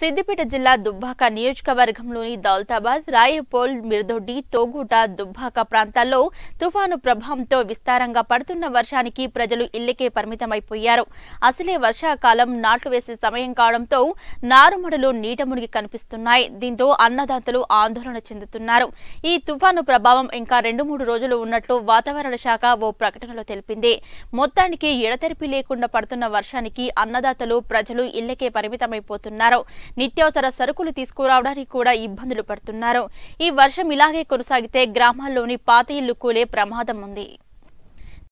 సిద్దిపేట జిల్లా దుబ్బాక నియోజకవర్గంలోని దౌల్తాబాద్ రాయపోల్ మిర్దొడ్డి తోగుట దుబ్బాక ప్రాంతాల్లో తుఫాను ప్రభావంతో విస్తారంగా పడుతున్న వర్షానికి ప్రజలు ఇళ్లకే పరిమితమైపోయారు అసలే వర్షాకాలం నాట్లు వేసే సమయం కావడంతో నారుమడులు నీట మునిగి కనిపిస్తున్నాయి దీంతో అన్నదాతలు ఆందోళన చెందుతున్నారు ఈ తుఫాను ప్రభావం ఇంకా రెండు మూడు రోజులు ఉన్నట్లు వాతావరణ శాఖ ఓ ప్రకటనలో తెలిపింది మొత్తానికి ఎడతెరిపి లేకుండా పడుతున్న వర్షానికి అన్నదాతలు ప్రజలు ఇళ్లకే పరిమితమైపోతున్నారు నిత్యావసర సరుకులు తీసుకురావడానికి కూడా ఇబ్బందులు పడుతున్నారు ఈ వర్షం ఇలాగే కొనసాగితే గ్రామాల్లోని పాత ఇల్లు కూలే ప్రమాదం ఉంది